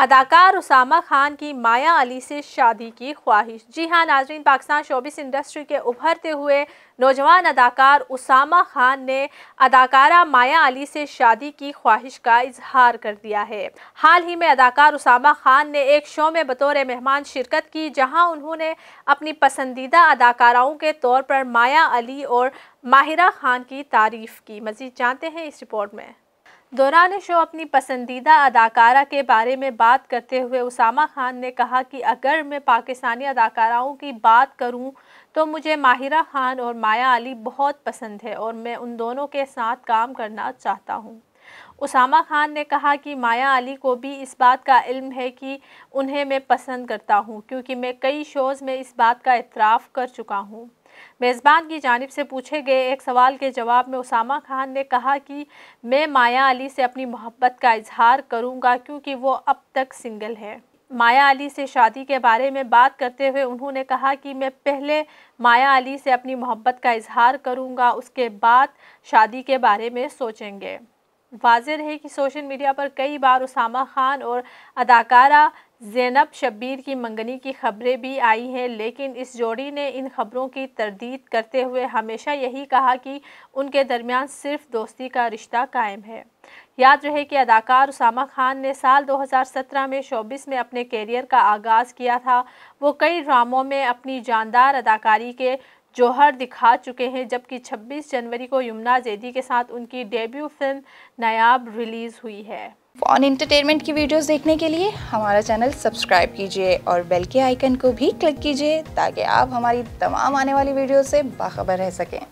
अदाकार उसामा खान की माया अली से शादी की ख्वाहिश जी हाँ नाजरीन पाकिस्तान शोबिस इंडस्ट्री के उभरते हुए नौजवान अदाकार उसामा खान ने अदाकारा माया अली से शादी की ख्वाहिश का इजहार कर दिया है हाल ही में अदाकार उसामा खान ने एक शो में बतौर मेहमान शिरकत की जहां उन्होंने अपनी पसंदीदा अदाकाराओं के तौर पर माया अली और माहिरा खान की तारीफ़ की मज़ीद जानते हैं इस रिपोर्ट में दौरान शो अपनी पसंदीदा अदाकारा के बारे में बात करते हुए उसामा खान ने कहा कि अगर मैं पाकिस्तानी अदाकाराओं की बात करूं तो मुझे माहिरा खान और माया अली बहुत पसंद है और मैं उन दोनों के साथ काम करना चाहता हूं। उसामा खान ने कहा कि माया अली को भी इस बात का इल्म है कि उन्हें मैं पसंद करता हूं क्योंकि मैं कई शोज़ में इस बात का इतराफ़ कर चुका हूँ मेज़बान की जानब से पूछे गए एक सवाल के जवाब में उसामा खान ने कहा कि मैं माया अली से अपनी मोहब्बत का इजहार करूँगा क्योंकि वो अब तक सिंगल है माया अली से शादी के बारे में बात करते हुए उन्होंने कहा कि मैं पहले माया अली से अपनी मोहब्बत का इजहार करूंगा उसके बाद शादी के बारे में सोचेंगे वाजह है कि सोशल मीडिया पर कई बार उसामा खान और अदाकारा ज़ैनब शब्बीर की मंगनी की खबरें भी आई हैं लेकिन इस जोड़ी ने इन खबरों की तरदीद करते हुए हमेशा यही कहा कि उनके दरमियान सिर्फ दोस्ती का रिश्ता कायम है याद रहे कि अदाकार उसामा खान ने साल 2017 में शोबिस में अपने कैरियर का आगाज़ किया था वो कई ड्रामों में अपनी जानदार अदाकारी के जौहर दिखा चुके हैं जबकि 26 जनवरी को यमुना जैदी के साथ उनकी डेब्यू फिल्म नायाब रिलीज़ हुई है फॉन इंटरटेनमेंट की वीडियोस देखने के लिए हमारा चैनल सब्सक्राइब कीजिए और बेल के आइकन को भी क्लिक कीजिए ताकि आप हमारी तमाम आने वाली वीडियो से बाखबर रह सकें